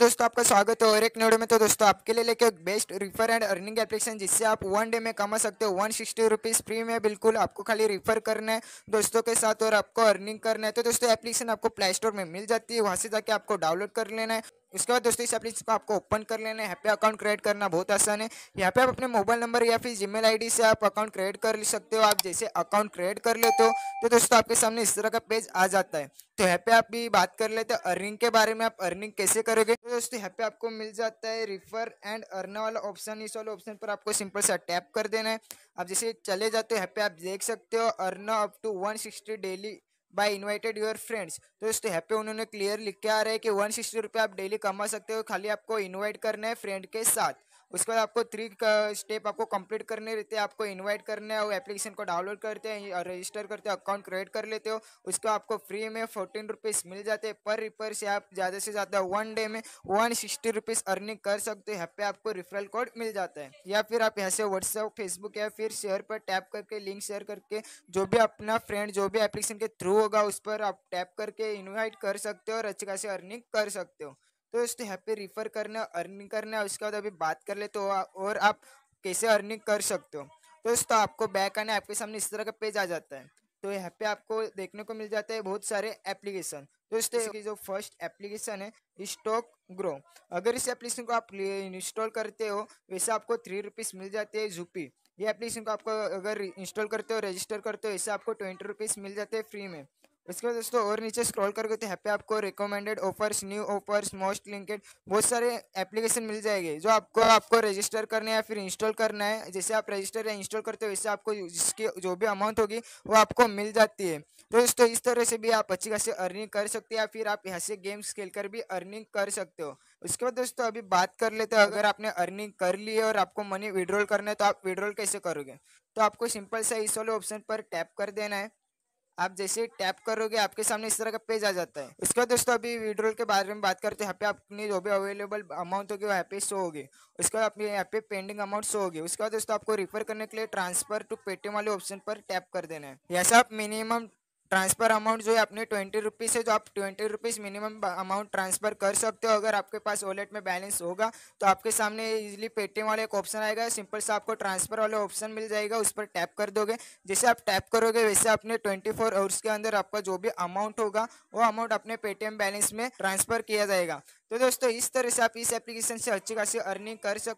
दोस्तों आपका स्वागत है और एक नोड में तो दोस्तों आपके लिए लेके best refer and earning application जिससे आप वन डे में कमा सकते हो वन सिक्सटी रुपीज़ फ्री में बिल्कुल आपको खाली रिफर करना है दोस्तों के साथ और आपको अर्निंग करना है तो दोस्तों एप्लीकेशन आपको प्ले स्टोर में मिल जाती है वहां से जाके आपको डाउनलोड कर लेना है उसके बाद दोस्तों इस एप्लीकेशन को आपको ओपन कर लेना है यहाँ पे अकाउंट क्रिएट करना बहुत आसान है यहाँ पे आप अपने मोबाइल नंबर या फिर जीमेल आईडी से आप अकाउंट क्रिएट कर ले सकते हो आप जैसे अकाउंट क्रिएट कर लेते हो तो दोस्तों आपके सामने इस तरह का पेज आ जाता है तो यहाँ पे आप भी बात कर लेते हैं अर्निंग के बारे में आप अर्निंग कैसे करोगे तो दोस्तों यहाँ पे आपको मिल जाता है रिफर एंड अर्न वाला ऑप्शन इस वाले ऑप्शन पर आपको सिंपल सा टैप कर देना है आप जैसे चले जाते हो यहाँ पे आप देख सकते हो earn up to one daily by invited your friends तो दोस्तों यहाँ पे उन्होंने क्लियर लिख के आ रहे हैं कि वन सिक्सटी रुपये आप डेली कमा सकते हो खाली आपको इन्वाइट करना है फ्रेंड के साथ उसके बाद आपको थ्री स्टेप आपको कंप्लीट करने रहते हैं आपको इनवाइट करने है और एप्लीकेशन को डाउनलोड करते हैं और रजिस्टर करते हो अकाउंट क्रिएट कर लेते हो उसको आपको फ्री में फोर्टीन रुपीज़ मिल जाते हैं पर रिपेयर से आप ज़्यादा से ज़्यादा वन डे में वन सिक्सटी रुपीज़ अर्निंग कर सकते हो यहाँ पे आपको रिफरल कोड मिल जाता है या फिर आप यहाँ से व्हाट्सअप फेसबुक या फिर शेयर पर टैप करके लिंक शेयर करके जो भी अपना फ्रेंड जो भी एप्लीकेशन के थ्रू होगा उस पर आप टैप करके इन्वाइट कर सकते हो और अच्छी खासी अर्निंग कर सकते हो तो दोस्तों यहाँ पे रिफर करना अर्निंग करना उसके बाद अभी बात कर ले तो और आप कैसे अर्निंग कर सकते हो तो दोस्तों आपको बैक आना आपके सामने इस तरह का पेज आ जाता है तो यहाँ पे आपको देखने को मिल जाता है बहुत सारे एप्लीकेशन दोस्तों की जो फर्स्ट एप्लीकेशन है स्टॉक ग्रो अगर इस एप्लीकेशन को आप इंस्टॉल करते हो वैसे आपको थ्री रुपीज़ मिल जाते हैं जूपी ये एप्लीकेशन को आपको अगर इंस्टॉल करते हो रजिस्टर करते हो ऐसे आपको ट्वेंटी रुपीज़ मिल जाते हैं फ्री में उसके बाद दोस्तों और नीचे स्क्रॉल करके तो यहाँ पे आपको recommended offers new offers most linked बहुत सारे एप्लीकेशन मिल जाएंगे जो आपको आपको रजिस्टर करना है या फिर इंस्टॉल करना है जैसे आप रजिस्टर या इंस्टॉल करते हो वैसे आपको जिसकी जो भी अमाउंट होगी वो आपको मिल जाती है तो दोस्तों इस तरह से भी आप अच्छी खासी अर्निंग कर सकते हो या फिर आप यहाँ से गेम्स खेल कर भी अर्निंग कर सकते हो उसके बाद दोस्तों अभी बात कर लेते हैं अगर आपने अर्निंग कर ली है और आपको मनी विड्रॉल करना है तो आप विड्रॉल कैसे करोगे तो आपको सिंपल सा इस वाले ऑप्शन पर टैप कर देना है आप जैसे टैप करोगे आपके सामने इस तरह का पेज आ जाता है उसके बाद दोस्तों अभी विड्रोल के बारे में बात करते हैं यहाँ पे अपनी जो भी अवेलेबल अमाउंट होगी वो यहाँ पे शो होगी उसके बाद अपने यहाँ पे पेंडिंग अमाउंट शो होगी उसके बाद दोस्तों आपको रिफर करने के लिए ट्रांसफर टू पेटीएम वाले ऑप्शन पर टैप कर देना है ऐसा आप मिनिमम ट्रांसफ़र अमाउंट जो है अपने ट्वेंटी रुपीज़ है जो आप twenty rupees minimum amount transfer कर सकते हो अगर आपके पास वॉलेट में बैलेंस होगा तो आपके सामने इजिली पेटीएम वाला एक ऑप्शन आएगा सिंपल से आपको ट्रांसफ़र वाला ऑप्शन मिल जाएगा उस पर टैप कर दोगे जैसे आप टैप करोगे वैसे अपने ट्वेंटी फोर आवर्स के अंदर आपका जो भी अमाउंट होगा वो अमाउंट अपने पेटीएम बैलेंस में ट्रांसफ़र किया जाएगा तो दोस्तों इस तरह से आप इस एप्लीकेशन से अच्छी खासी अर्निंग कर सकते